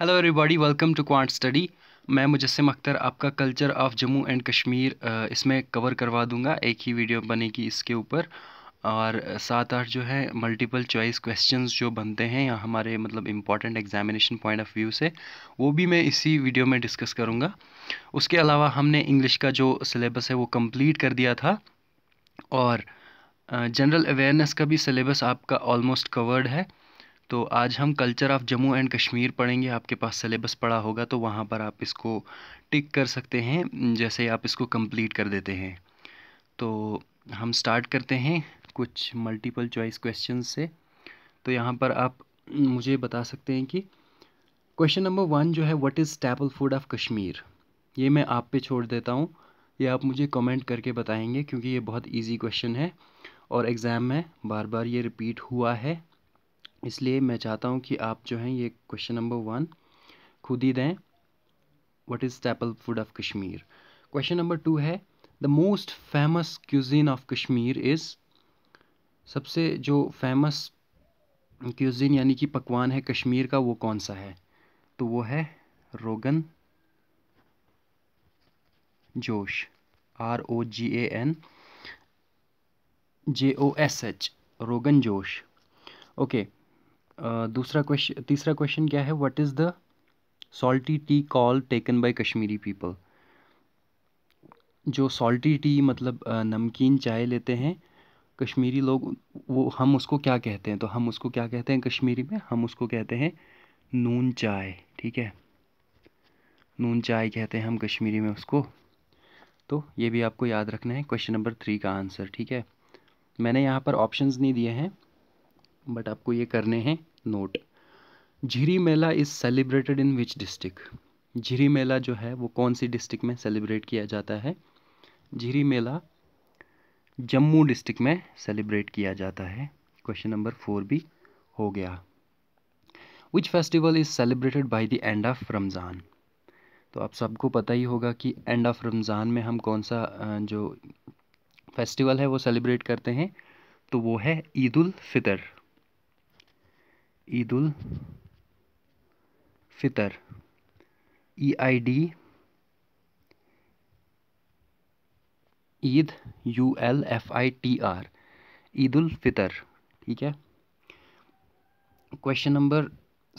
Hello everybody welcome to quant study मैं मुजस्म अख्तर आपका culture of Jammu and Kashmir इसमें कवर करवा दूंगा एक ही वीडियो बनेगी इसके ऊपर और सात आठ जो है मल्टीपल चॉइस क्वेश्चंस जो बनते हैं या हमारे मतलब important examination point of view से वो भी मैं इसी वीडियो में डिस्कस करूँगा उसके अलावा हमने इंग्लिश का जो सिलेबस है वो कम्प्लीट कर दिया था और जनरल अवेयरनेस का भी सिलेबस आपका ऑलमोस्ट कवर्ड है तो आज हम culture of Jammu and Kashmir पढ़ेंगे आपके पास सिलेबस पड़ा होगा तो वहाँ पर आप इसको टिक कर सकते हैं जैसे आप इसको कंप्लीट कर देते हैं तो हम स्टार्ट करते हैं कुछ मल्टीपल चॉइस क्वेश्चन से तो यहाँ पर आप मुझे बता सकते हैं कि क्वेश्चन नंबर वन जो है what is staple food of Kashmir ये मैं आप पे छोड़ देता हूँ ये आप मुझे कमेंट करके बताएंगे क्योंकि ये बहुत इजी क्वेश्चन है और एग्ज़ाम में बार बार ये रिपीट हुआ है इसलिए मैं चाहता हूँ कि आप जो हैं ये क्वेश्चन नंबर वन खुद ही दें what is staple food of Kashmir question number two है the most famous cuisine of Kashmir is सबसे जो फेमस क्यूजीन यानी कि पकवान है कश्मीर का वो कौन सा है तो वो है rogan josh R O G A N J O S H rogan josh okay okay. दूसरा क्वेश्चन तीसरा क्वेश्चन क्या है what is the salty tea call taken by Kashmiri people जो सॉल्टी टी मतलब नमकीन चाय लेते हैं कश्मीरी लोग वो हम उसको क्या कहते हैं तो हम उसको क्या कहते हैं कश्मीरी में हम उसको कहते हैं नून चाय ठीक है नून चाय कहते हैं हम कश्मीरी में उसको तो ये भी आपको याद रखना है क्वेश्चन नंबर थ्री का आंसर ठीक है मैंने यहाँ पर ऑप्शंस नहीं दिए हैं बट आपको ये करने हैं note Jhiri Mela is celebrated in which district Jhiri Mela जो है वो कौन सी डिस्ट्रिक्ट में सेलिब्रेट किया जाता है झिरी मेला जम्मू डिस्ट्रिक्ट में सेलिब्रेट किया जाता है क्वेश्चन नंबर फोर भी हो गया which festival is celebrated by the end of Ramzan तो आप सबको पता ही होगा कि एंड ऑफ रमज़ान में हम कौन सा जो फेस्टिवल है वो सेलिब्रेट करते हैं तो वो है Eid ul Fitr Eid ul Fitr E I D Eid U L F I T R Eid ul Fitr ठीक है क्वेश्चन नंबर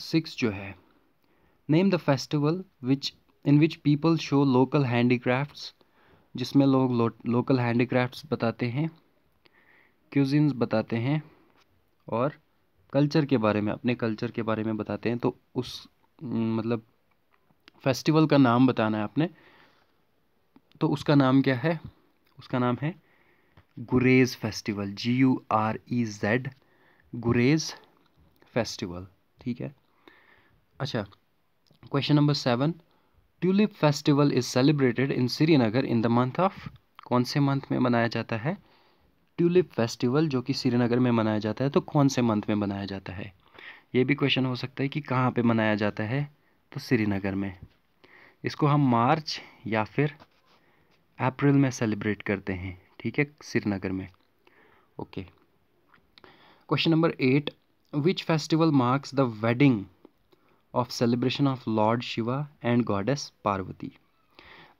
सिक्स जो है name the festival which in which people show local handicrafts जिसमें लोग लो, लोकल हैंडीक्राफ्ट्स बताते हैं क्यूजिन बताते हैं और कल्चर के बारे में अपने कल्चर के बारे में बताते हैं तो उस मतलब फेस्टिवल का नाम बताना है आपने तो उसका नाम क्या है उसका नाम है Gurez festival G U R E Z Gurez festival ठीक है अच्छा question number seven tulip festival is celebrated in Srinagar in the month of कौन से मंथ में मनाया जाता है ट्यूलिप फेस्टिवल जो कि श्रीनगर में मनाया जाता है तो कौन से मंथ में मनाया जाता है ये भी क्वेश्चन हो सकता है कि कहाँ पे मनाया जाता है तो श्रीनगर में इसको हम मार्च या फिर अप्रैल में सेलिब्रेट करते हैं ठीक है श्रीनगर में okay question number eight which festival marks the wedding of celebration of lord Shiva and goddess Parvati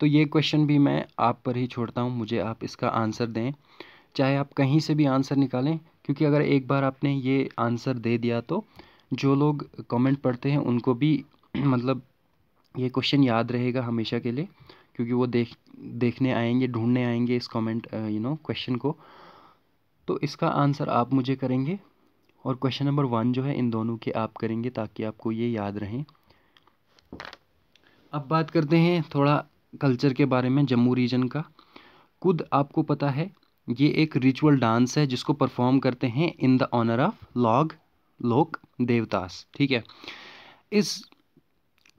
तो ये क्वेश्चन भी मैं आप पर ही छोड़ता हूँ मुझे आप इसका आंसर दें चाहे आप कहीं से भी आंसर निकालें क्योंकि अगर एक बार आपने ये आंसर दे दिया तो जो लोग कमेंट पढ़ते हैं उनको भी मतलब ये क्वेश्चन याद रहेगा हमेशा के लिए क्योंकि वो देख देखने आएंगे ढूंढने आएंगे इस कमेंट यू नो क्वेश्चन को तो इसका आंसर आप मुझे करेंगे और क्वेश्चन नंबर वन जो है इन दोनों के आप करेंगे ताकि आपको ये याद रहें अब बात करते हैं थोड़ा कल्चर के बारे में जम्मू रीजन का खुद आपको पता है ये एक रिचुअल डांस है जिसको परफॉर्म करते हैं इन द ऑनर ऑफ लॉग लोक देवतास ठीक है इस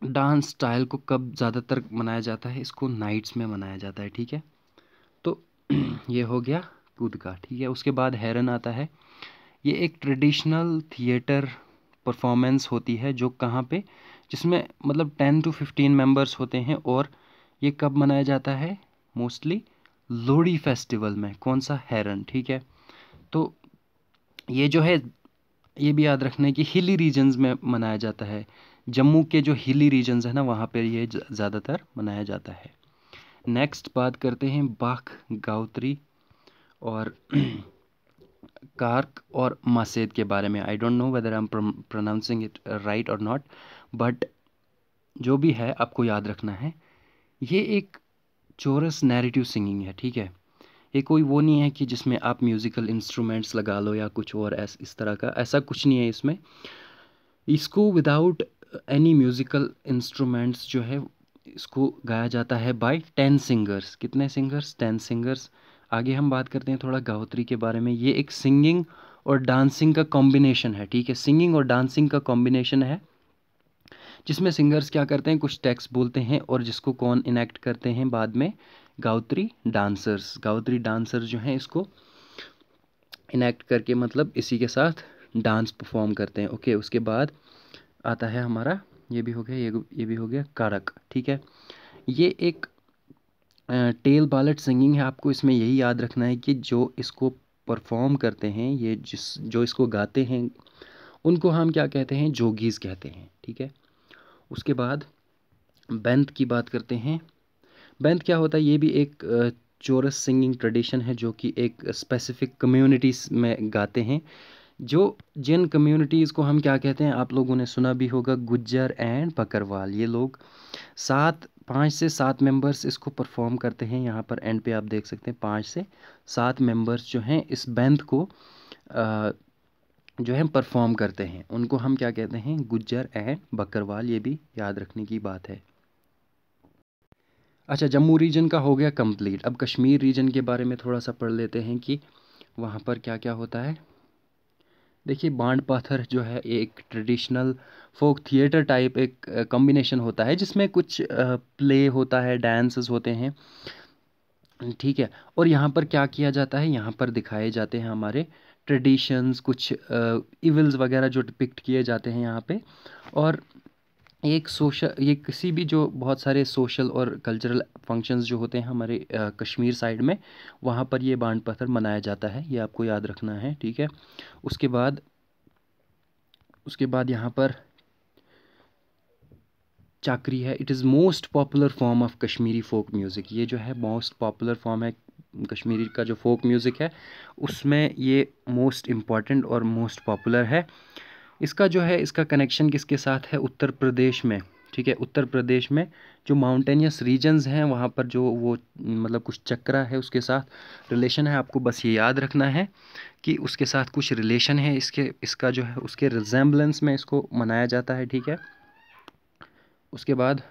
डांस स्टाइल को कब ज़्यादातर मनाया जाता है इसको नाइट्स में मनाया जाता है ठीक है तो ये हो गया कूद का ठीक है उसके बाद हैरन आता है ये एक ट्रेडिशनल थिएटर परफॉर्मेंस होती है जो कहाँ पे जिसमें मतलब टेन टू फिफ्टीन मेंबर्स होते हैं और ये कब मनाया जाता है मोस्टली लोहड़ी फेस्टिवल में कौन सा हेरन ठीक है तो ये जो है ये भी याद रखना है कि हिली रीजन्स में मनाया जाता है जम्मू के जो हिली रीजन्स हैं ना वहाँ पर ये ज़्यादातर मनाया जाता है नेक्स्ट बात करते हैं बाख गावत्री और कार्क और मसेद के बारे में I don't know whether I am pronouncing it right और नॉट बट जो भी है आपको याद रखना है ये एक चोरस नैरेटिव सिंगिंग है ठीक है ये कोई वो नहीं है कि जिसमें आप म्यूज़िकल इंस्ट्रूमेंट्स लगा लो या कुछ और ऐस इस तरह का ऐसा कुछ नहीं है इसमें इसको विदाउट एनी म्यूज़िकल इंस्ट्रूमेंट्स जो है इसको गाया जाता है बाय टेन सिंगर्स कितने सिंगर्स टेन सिंगर्स आगे हम बात करते हैं थोड़ा गावत्री के बारे में ये एक सिंगिंग और डांसिंग का कॉम्बिनेशन है ठीक है सिंगिंग और डांसिंग का कॉम्बिनेशन है जिसमें सिंगर्स क्या करते हैं कुछ टैक्स बोलते हैं और जिसको कौन इनेक्ट करते हैं बाद में गावत्री डांसर्स गावत्री डांसर्स जो हैं इसको इनेक्ट करके मतलब इसी के साथ डांस परफॉर्म करते हैं ओके उसके बाद आता है हमारा ये भी हो गया ये ये भी हो गया कारक ठीक है ये एक टेल बालट सिंगिंग है आपको इसमें यही याद रखना है कि जो इसको परफॉर्म करते हैं ये जिस जो इसको गाते हैं उनको हम क्या कहते हैं जोगीज़ कहते हैं ठीक है उसके बाद बैंत की बात करते हैं बैंत क्या होता है ये भी एक चोरस सिंगिंग ट्रेडिशन है जो कि एक स्पेसिफिक कम्युनिटीज़ में गाते हैं जो जिन कम्युनिटीज़ को हम क्या कहते हैं आप लोगों ने सुना भी होगा गुज्जर एंड पकरवाल ये लोग सात पाँच से सात मेंबर्स इसको परफॉर्म करते हैं यहाँ पर एंड पे आप देख सकते हैं पाँच से सात मेंबर्स जो हैं इस बैंड को जो है परफॉर्म करते हैं उनको हम क्या कहते हैं गुज्जर एंड बकरवाल ये भी याद रखने की बात है अच्छा जम्मू रीजन का हो गया कंप्लीट अब कश्मीर रीजन के बारे में थोड़ा सा पढ़ लेते हैं कि वहाँ पर क्या क्या होता है देखिए बाण पाथर जो है एक ट्रेडिशनल फोक थिएटर टाइप एक कॉम्बिनेशन होता है जिसमें कुछ प्ले होता है डांसेस होते हैं ठीक है और यहाँ पर क्या किया जाता है यहाँ पर दिखाए जाते हैं हमारे ट्रेडिशंस कुछ इवल्स वगैरह जो डिपिक्ट किए जाते हैं यहाँ पे और एक सोशल ये किसी भी जो बहुत सारे सोशल और कल्चरल फंक्शंस जो होते हैं हमारे आ, कश्मीर साइड में वहाँ पर ये बाण पत्थर मनाया जाता है ये आपको याद रखना है ठीक है उसके बाद उसके बाद यहाँ पर चाकरी है it is most popular form of Kashmiri folk music ये जो है मोस्ट पॉपुलर फॉर्म है कश्मीरी का जो फोक म्यूज़िक है उसमें ये मोस्ट इम्पॉर्टेंट और मोस्ट पॉपुलर है इसका जो है इसका कनेक्शन किसके साथ है उत्तर प्रदेश में ठीक है उत्तर प्रदेश में जो माउंटेनियस रीजन्स हैं वहाँ पर जो वो मतलब कुछ चक्रा है उसके साथ रिलेशन है आपको बस ये याद रखना है कि उसके साथ कुछ रिलेशन है इसके इसका जो है उसके रिजेंबलेंस में इसको मनाया जाता है ठीक है उसके बाद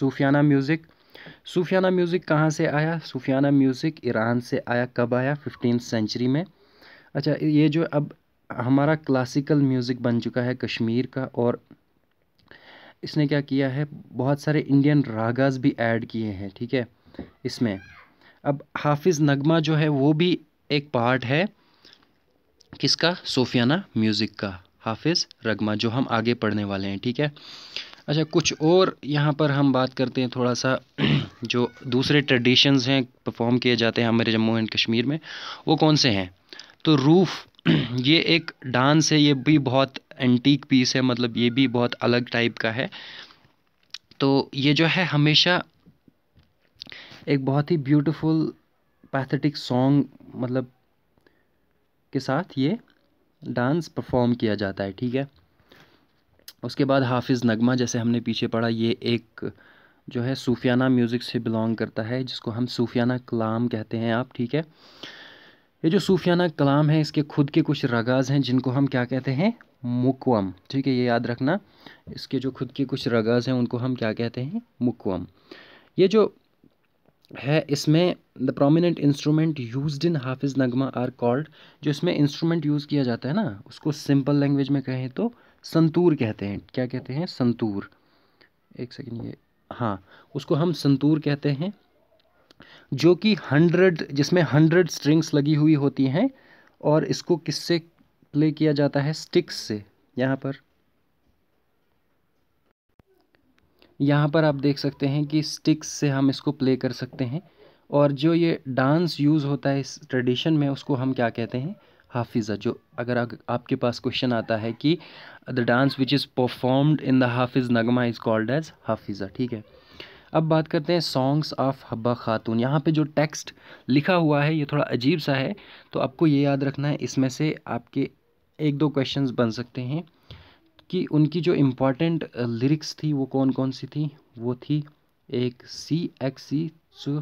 सूफियाना म्यूज़िक सूफियाना म्यूज़िक कहाँ से आया सूफियाना म्यूज़िक ईरान से आया कब आया फिफ्टीन सेंचुरी में अच्छा ये जो अब हमारा क्लासिकल म्यूज़िक बन चुका है कश्मीर का और इसने क्या किया है बहुत सारे इंडियन रागाज भी ऐड किए हैं ठीक है इसमें अब हाफिज़ नगमा जो है वो भी एक पार्ट है किसका सूफियाना म्यूज़िक का हाफिज़ रगमा जो हम आगे पढ़ने वाले हैं ठीक है अच्छा कुछ और यहाँ पर हम बात करते हैं थोड़ा सा जो दूसरे ट्रेडिशंस हैं परफॉर्म किए जाते हैं हमारे जम्मू एंड कश्मीर में वो कौन से हैं तो रूफ़ ये एक डांस है ये भी बहुत एंटीक पीस है मतलब ये भी बहुत अलग टाइप का है तो ये जो है हमेशा एक बहुत ही ब्यूटीफुल पैथेटिक सॉन्ग मतलब के साथ ये डांस परफॉर्म किया जाता है ठीक है उसके बाद हाफिज़ नगमा जैसे हमने पीछे पढ़ा ये एक जो है सूफियाना म्यूज़िक से बिलोंग करता है जिसको हम सूफियाना कलाम कहते हैं आप ठीक है ये जो सूफियाना कलाम है इसके खुद के कुछ रगाज हैं जिनको हम क्या कहते हैं मुकवम ठीक है ये याद रखना इसके जो खुद के कुछ रगाज हैं उनको हम क्या कहते हैं मुकवम ये जो है इसमें the prominent instrument use in Hafiz Nagma are called जो इसमें इंस्ट्रूमेंट यूज़ किया जाता है ना उसको सिंपल लैंग्वेज में कहें तो संतूर कहते हैं क्या कहते हैं संतूर एक सेकेंड ये हाँ उसको हम संतूर कहते हैं जो कि हंड्रेड जिसमें हंड्रेड स्ट्रिंग्स लगी हुई होती हैं और इसको किससे प्ले किया जाता है स्टिक्स से यहाँ पर यहाँ पर आप देख सकते हैं कि स्टिक्स से हम इसको प्ले कर सकते हैं और जो ये डांस यूज़ होता है इस ट्रेडिशन में उसको हम क्या कहते हैं हाफिज़ा जो अगर आपके पास क्वेश्चन आता है कि the dance which is performed in the Hafiz Nagma is called as Hafiza ठीक है अब बात करते हैं सॉन्ग्स ऑफ हब्बा खातून यहाँ पे जो टेक्स्ट लिखा हुआ है ये थोड़ा अजीब सा है तो आपको ये याद रखना है इसमें से आपके एक दो क्वेश्चंस बन सकते हैं कि उनकी जो इम्पॉर्टेंट लिरिक्स uh, थी वो कौन कौन सी थी वो थी एक सी एक्स सी चु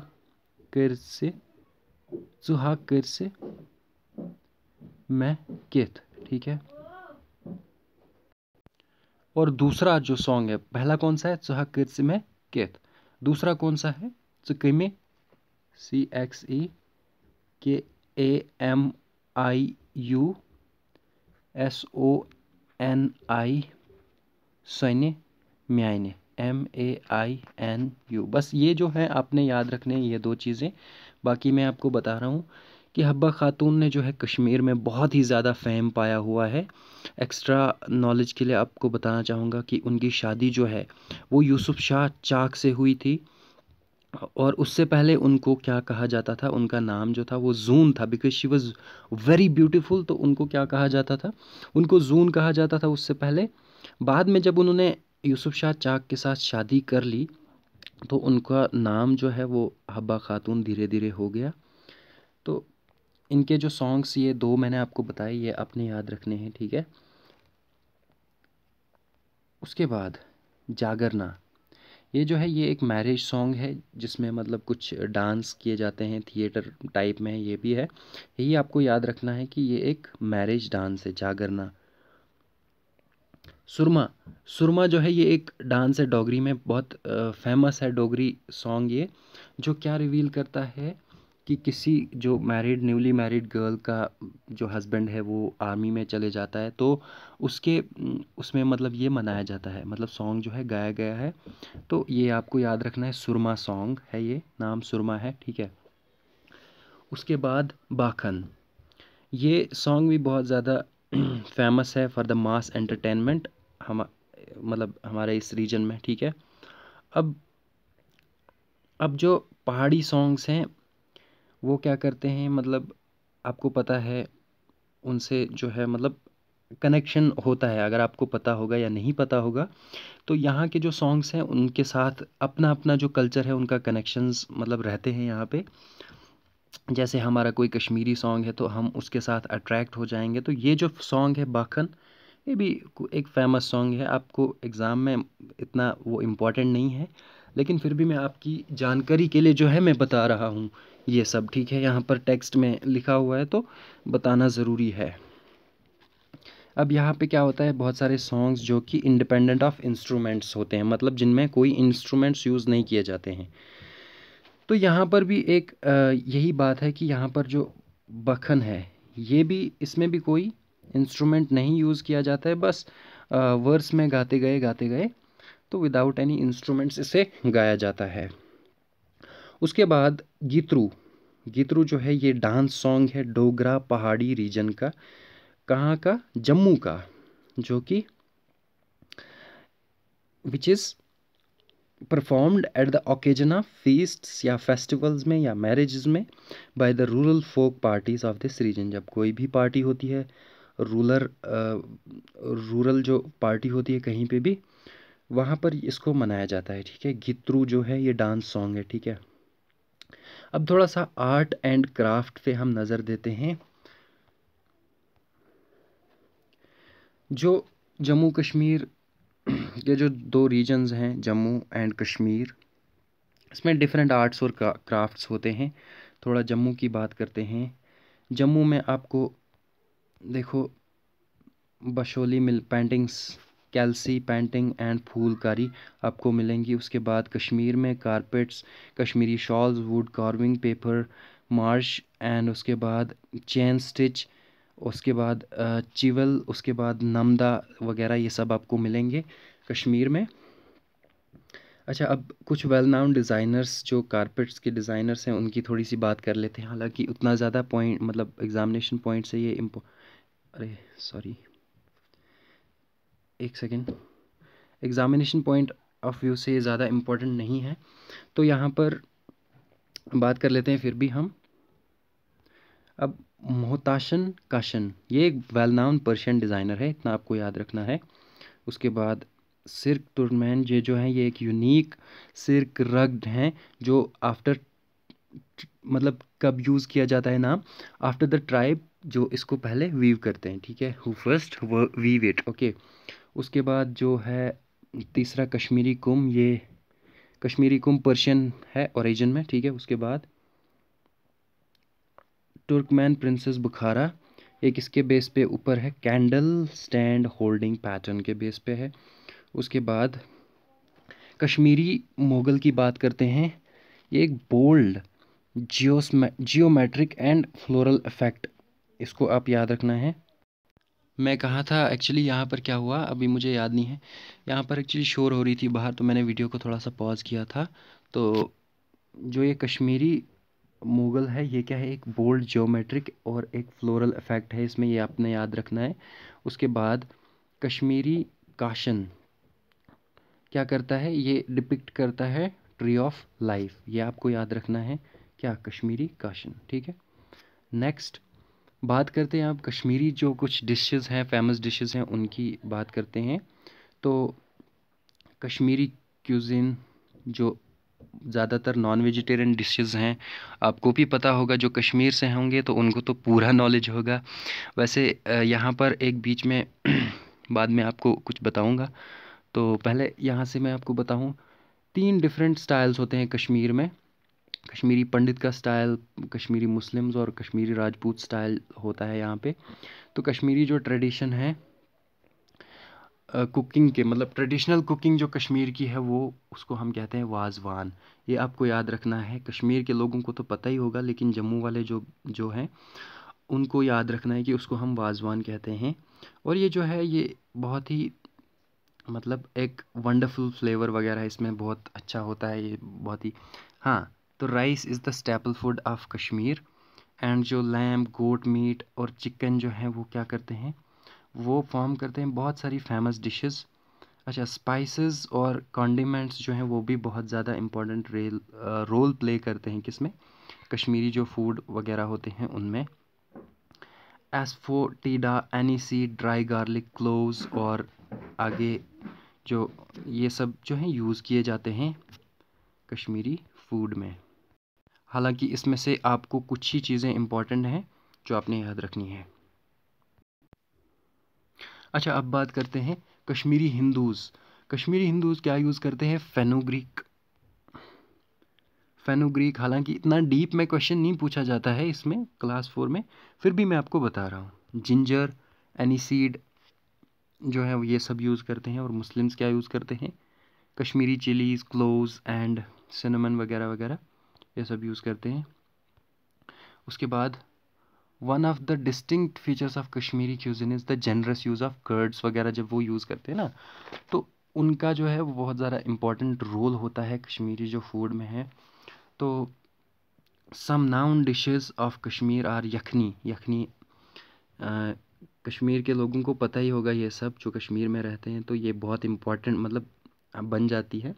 कर से चुहा कर से मैं किथ ठीक है और दूसरा जो सॉन्ग है पहला कौन सा है चुहा किर्स में किथ दूसरा कौन सा है चुकमे सी X E K A M I U S O N I सैन्य म्याने M A I N U बस ये जो है आपने याद रखने ये दो चीज़ें बाकी मैं आपको बता रहा हूँ कि हब्बा ख़ातून ने जो है कश्मीर में बहुत ही ज़्यादा फ़ैम पाया हुआ है एक्स्ट्रा नॉलेज के लिए आपको बताना चाहूँगा कि उनकी शादी जो है वो यूसुफ़ शाह चाक से हुई थी और उससे पहले उनको क्या कहा जाता था उनका नाम जो था वो जून था because she was very beautiful तो उनको क्या कहा जाता था उनको जून कहा जाता था उससे पहले बाद में जब उन्होंने यूसुफ शाह चाक के साथ शादी कर ली तो उनका नाम जो है वो हब्बा खातून धीरे धीरे हो गया तो इनके जो सॉन्ग्स ये दो मैंने आपको बताए ये अपने याद रखने हैं ठीक है उसके बाद जागरना ये जो है ये एक मैरिज सॉन्ग है जिसमें मतलब कुछ डांस किए जाते हैं थिएटर टाइप में ये भी है यही आपको याद रखना है कि ये एक मैरिज डांस है जागरना सुरमा सुरमा जो है ये एक डांस है डोगरी में बहुत फेमस है डोगरी सॉन्ग ये जो क्या रिवील करता है कि किसी जो मैरिड न्यूली मैरिड गर्ल का जो हस्बैंड है वो आर्मी में चले जाता है तो उसके उसमें मतलब ये मनाया जाता है मतलब सॉन्ग जो है गाया गया है तो ये आपको याद रखना है सुरमा सॉन्ग है ये नाम सुरमा है ठीक है उसके बाद बाखन ये सॉन्ग भी बहुत ज़्यादा फेमस है फॉर द मास एंटरटेनमेंट हम मतलब हमारे इस रीजन में ठीक है अब अब जो पहाड़ी सॉन्ग्स हैं वो क्या करते हैं मतलब आपको पता है उनसे जो है मतलब कनेक्शन होता है अगर आपको पता होगा या नहीं पता होगा तो यहाँ के जो सॉन्ग्स हैं उनके साथ अपना अपना जो कल्चर है उनका कनेक्शंस मतलब रहते हैं यहाँ पे जैसे हमारा कोई कश्मीरी सॉन्ग है तो हम उसके साथ अट्रैक्ट हो जाएंगे तो ये जो सॉन्ग है बाखन ये भी एक फेमस सॉन्ग है आपको एग्ज़ाम में इतना वो इम्पॉर्टेंट नहीं है लेकिन फिर भी मैं आपकी जानकारी के लिए जो है मैं बता रहा हूँ ये सब ठीक है यहाँ पर टेक्स्ट में लिखा हुआ है तो बताना ज़रूरी है अब यहाँ पे क्या होता है बहुत सारे सॉन्ग्स जो कि इंडिपेंडेंट ऑफ इंस्ट्रूमेंट्स होते हैं मतलब जिनमें कोई इंस्ट्रूमेंट्स यूज़ नहीं किए जाते हैं तो यहाँ पर भी एक यही बात है कि यहाँ पर जो बखन है ये भी इसमें भी कोई इंस्ट्रूमेंट नहीं यूज़ किया जाता है बस वर्स में गाते गए गाते गए तो विदाउट एनी इंस्ट्रूमेंट्स इसे गाया जाता है उसके बाद गीतरू गीतरू जो है ये डांस सॉन्ग है डोगरा पहाड़ी रीजन का कहाँ का जम्मू का जो कि which is performed at the occasion of feast या फेस्टिवल्स में या मैरिज़ में by the rural folk parties of this region जब कोई भी पार्टी होती है रूलर रूरल जो पार्टी होती है कहीं पे भी वहाँ पर इसको मनाया जाता है ठीक है गित्रू जो है ये डांस सॉन्ग है ठीक है अब थोड़ा सा आर्ट एंड क्राफ्ट पे हम नज़र देते हैं जो जम्मू कश्मीर के जो दो रीजन्स हैं जम्मू एंड कश्मीर इसमें डिफरेंट आर्ट्स और क्राफ्ट्स होते हैं थोड़ा जम्मू की बात करते हैं जम्मू में आपको देखो बशोली मिल पेंटिंग्स कैलसी पेंटिंग एंड फूलकारी आपको मिलेंगी उसके बाद कश्मीर में carpets Kashmiri shawls wood carving paper mache and उसके बाद चैन स्टिच उसके बाद चिवल उसके बाद नमदा वगैरह ये सब आपको मिलेंगे कश्मीर में अच्छा अब कुछ वेल नाउन डिज़ाइनर्स जो कारपेट्स के डिज़ाइनर्स हैं उनकी थोड़ी सी बात कर लेते हैं हालांकि उतना ज़्यादा पॉइंट मतलब एग्ज़ामिनेशन पॉइंट से ये इम्पो अरे सॉरी एक second examination point of view से ज़्यादा इम्पोर्टेंट नहीं है तो यहाँ पर बात कर लेते हैं फिर भी हम अब मोहताशन काशन ये एक वेल नाउन पर्शियन डिज़ाइनर है इतना आपको याद रखना है उसके बाद सिर्क टुरमैन ये जो हैं ये एक यूनिक सिर्क रग्ड हैं जो आफ्टर मतलब कब यूज़ किया जाता है नाम आफ्टर द ट्राइब जो इसको पहले वीव करते हैं ठीक है who first weave it okay उसके बाद जो है तीसरा कश्मीरी कुम ये कश्मीरी कुम पर्शियन है ओरिजिन में ठीक है उसके बाद टुर्कमैन प्रिंसेस बुखारा एक इसके बेस पे ऊपर है कैंडल स्टैंड होल्डिंग पैटर्न के बेस पे है उसके बाद कश्मीरी मोगल की बात करते हैं ये एक बोल्ड जियोसमे जियोमेट्रिक एंड फ्लोरल इफ़ेक्ट इसको आप याद रखना है मैं कहा था एक्चुअली यहाँ पर क्या हुआ अभी मुझे याद नहीं है यहाँ पर एक्चुअली शोर हो रही थी बाहर तो मैंने वीडियो को थोड़ा सा पॉज किया था तो जो ये कश्मीरी मुगल है ये क्या है एक बोल्ड ज्योमेट्रिक और एक फ्लोरल इफ़ेक्ट है इसमें ये आपने याद रखना है उसके बाद कश्मीरी काशन क्या करता है ये डिपिक्ट करता है ट्री ऑफ लाइफ ये आपको याद रखना है क्या कश्मीरी काशन ठीक है नेक्स्ट बात करते हैं आप कश्मीरी जो कुछ डिशेस हैं फेमस डिशेस हैं उनकी बात करते हैं तो कश्मीरी क्यूज़िन जो ज़्यादातर नॉन वेजिटेरियन डिशेस हैं आपको भी पता होगा जो कश्मीर से होंगे तो उनको तो पूरा नॉलेज होगा वैसे यहाँ पर एक बीच में बाद में आपको कुछ बताऊँगा तो पहले यहाँ से मैं आपको बताऊँ तीन डिफरेंट स्टाइल्स होते हैं कश्मीर में कश्मीरी पंडित का स्टाइल कश्मीरी मुस्लिम्स और कश्मीरी राजपूत स्टाइल होता है यहाँ पे तो कश्मीरी जो ट्रेडिशन है कुकिंग के मतलब ट्रेडिशनल कुकिंग जो कश्मीर की है वो उसको हम कहते हैं वाज़वान ये आपको याद रखना है कश्मीर के लोगों को तो पता ही होगा लेकिन जम्मू वाले जो जो हैं उनको याद रखना है कि उसको हम वाज़वान कहते हैं और ये जो है ये बहुत ही मतलब एक वंडरफुल फ्लेवर वगैरह इसमें बहुत अच्छा होता है ये बहुत ही हाँ तो rice is the staple food of Kashmir and जो लैम गोट मीट और चिकन जो है वो क्या करते हैं वो फॉर्म करते हैं बहुत सारी फेमस डिशेस अच्छा स्पाइसेस और कॉन्डिमेंट्स जो हैं वो भी बहुत ज़्यादा इम्पॉर्टेंट रेल रोल प्ले करते हैं किसमें कश्मीरी जो फूड वगैरह होते हैं उनमें asafoetida aniseed dry garlic clove और आगे जो ये सब जो हैं यूज़ किए जाते हैं कश्मीरी फूड में हालांकि इसमें से आपको कुछ ही चीज़ें इम्पॉर्टेंट हैं जो आपने याद रखनी है अच्छा अब बात करते हैं कश्मीरी हिंदूज़ कश्मीरी हिंदूज़ क्या यूज़ करते हैं फेनोग्रीक फेनोग्रीक हालांकि इतना डीप में क्वेश्चन नहीं पूछा जाता है इसमें क्लास फोर में फिर भी मैं आपको बता रहा हूँ जिंजर एनीसीड जो है ये सब यूज़ करते हैं और मुस्लिम्स क्या यूज़ करते हैं Kashmiri chillies clove and cinnamon वगैरह वगैरह ये सब यूज़ करते हैं उसके बाद one of the distinct features of Kashmiri cuisine is the generous use of curds वगैरह जब वो यूज़ करते हैं ना तो उनका जो है वो बहुत ज़्यादा इम्पॉर्टेंट रोल होता है कश्मीरी जो फूड में है तो some known dishes of Kashmir are yakhni yakhni आ, कश्मीर के लोगों को पता ही होगा ये सब जो कश्मीर में रहते हैं तो ये बहुत इम्पॉर्टेंट मतलब बन जाती है आ,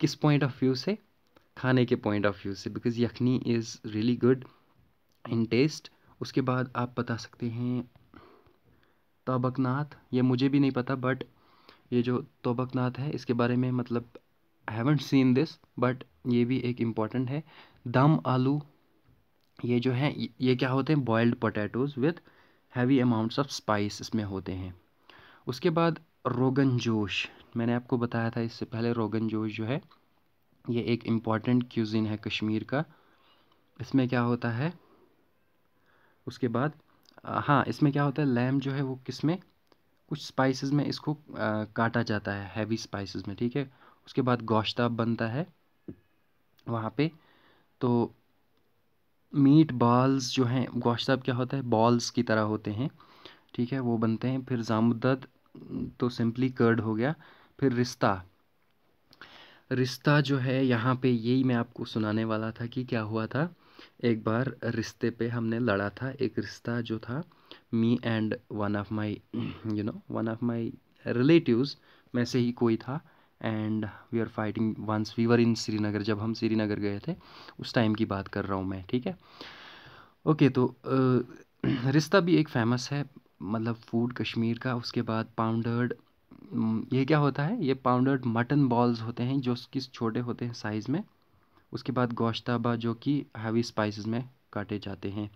किस पॉइंट ऑफ व्यू से खाने के पॉइंट ऑफ व्यू से because yakhni is really good in taste उसके बाद आप बता सकते हैं तोबकनाथ ये मुझे भी नहीं पता बट ये जो तोबकनाथ है इसके बारे में मतलब I haven't seen this but ये भी एक इम्पॉर्टेंट है दम आलू ये जो है ये क्या होते हैं boiled potatoes with heavy amounts of spice इसमें होते हैं उसके बाद रोगन जोश मैंने आपको बताया था इससे पहले रोगन जोश जो है ये एक इम्पॉर्टेंट क्यूज़िन है कश्मीर का इसमें क्या होता है उसके बाद हाँ इसमें क्या होता है लैम जो है वो किस में कुछ स्पाइसेस में इसको आ, काटा जाता है हैवी स्पाइसेस में ठीक है उसके बाद गोश्ताब बनता है वहाँ पे तो मीट बॉल्स जो हैं गोश्ताब क्या होता है बॉल्स की तरह होते हैं ठीक है वो बनते हैं फिर जामुद तो सिंपली कर्ड हो गया फिर रिश्ता रिश्ता जो है यहाँ पे यही मैं आपको सुनाने वाला था कि क्या हुआ था एक बार रिश्ते पे हमने लड़ा था एक रिश्ता जो था me and one of my you know one of my relatives में से ही कोई था and we are fighting once we were in Srinagar जब हम श्रीनगर गए थे उस टाइम की बात कर रहा हूँ मैं ठीक है ओके तो रिश्ता भी एक फेमस है मतलब फूड कश्मीर का उसके बाद पाउंडर्ड हम्म, ये क्या होता है ये पाउंडर्ड मटन बॉल्स होते हैं जो कि छोटे होते हैं साइज़ में उसके बाद गोश्ताबा जो कि हैवी स्पाइसेस में काटे जाते हैं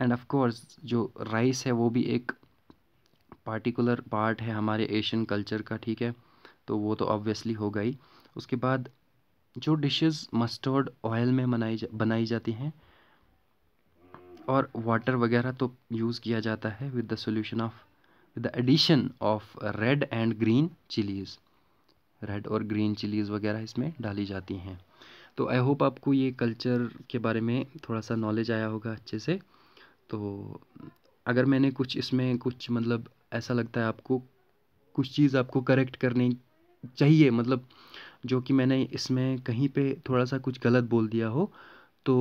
एंड ऑफ कोर्स जो राइस है वो भी एक पार्टिकुलर पार्ट है हमारे एशियन कल्चर का ठीक है तो वो तो ऑब्वियसली होगा ही उसके बाद जो डिशेस मस्टर्ड ऑयल में बनाई जा, बनाई जाती हैं और वाटर वगैरह तो यूज़ किया जाता है with the solution of the the addition of red and green chilies red और ग्रीन चिलीज़ वगैरह इसमें डाली जाती हैं तो आई होप आपको ये कल्चर के बारे में थोड़ा सा नॉलेज आया होगा अच्छे से तो अगर मैंने कुछ इसमें कुछ मतलब ऐसा लगता है आपको कुछ चीज़ आपको करेक्ट करनी चाहिए मतलब जो कि मैंने इसमें कहीं पे थोड़ा सा कुछ गलत बोल दिया हो तो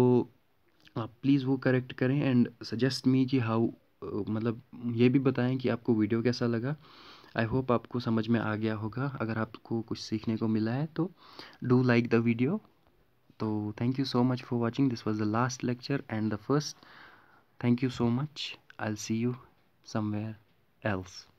आप प्लीज़ वो करेक्ट करें एंड सजेस्ट मी कि हाउ मतलब ये भी बताएं कि आपको वीडियो कैसा लगा आई होप आपको समझ में आ गया होगा अगर आपको कुछ सीखने को मिला है तो डू लाइक द वीडियो तो thank you so much for watching this was the last lecture and the first thank you so much I see you somewhere else